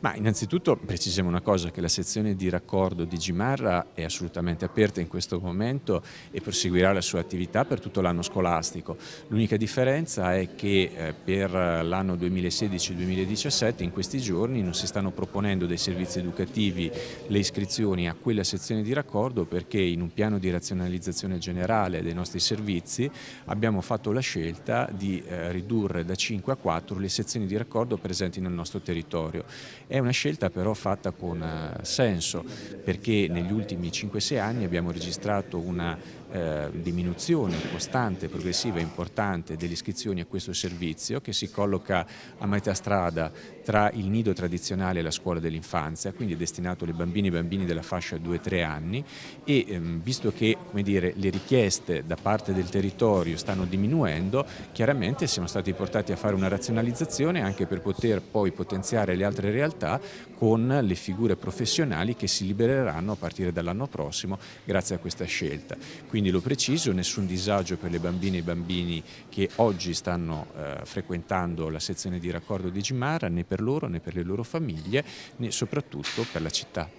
Ma innanzitutto precisiamo una cosa, che la sezione di raccordo di Gimarra è assolutamente aperta in questo momento e proseguirà la sua attività per tutto l'anno scolastico. L'unica differenza è che eh, per l'anno 2016-2017 in questi giorni non si stanno proponendo dei servizi educativi le iscrizioni a quella sezione di raccordo perché in un piano di razionalizzazione generale dei nostri servizi abbiamo fatto la scelta di eh, ridurre da 5 a 4 le sezioni di raccordo presenti nel nostro territorio è una scelta però fatta con eh, senso perché negli ultimi 5-6 anni abbiamo registrato una eh, diminuzione costante, progressiva e importante delle iscrizioni a questo servizio che si colloca a metà strada tra il nido tradizionale e la scuola dell'infanzia, quindi è destinato alle bambine e bambini della fascia 2-3 anni e ehm, visto che dire, le richieste da parte del territorio stanno diminuendo, chiaramente siamo stati portati a fare una razionalizzazione anche per poter poi potenziare le altre realtà realtà con le figure professionali che si libereranno a partire dall'anno prossimo grazie a questa scelta. Quindi lo preciso, nessun disagio per le bambine e i bambini che oggi stanno eh, frequentando la sezione di raccordo di Gimara né per loro né per le loro famiglie né soprattutto per la città.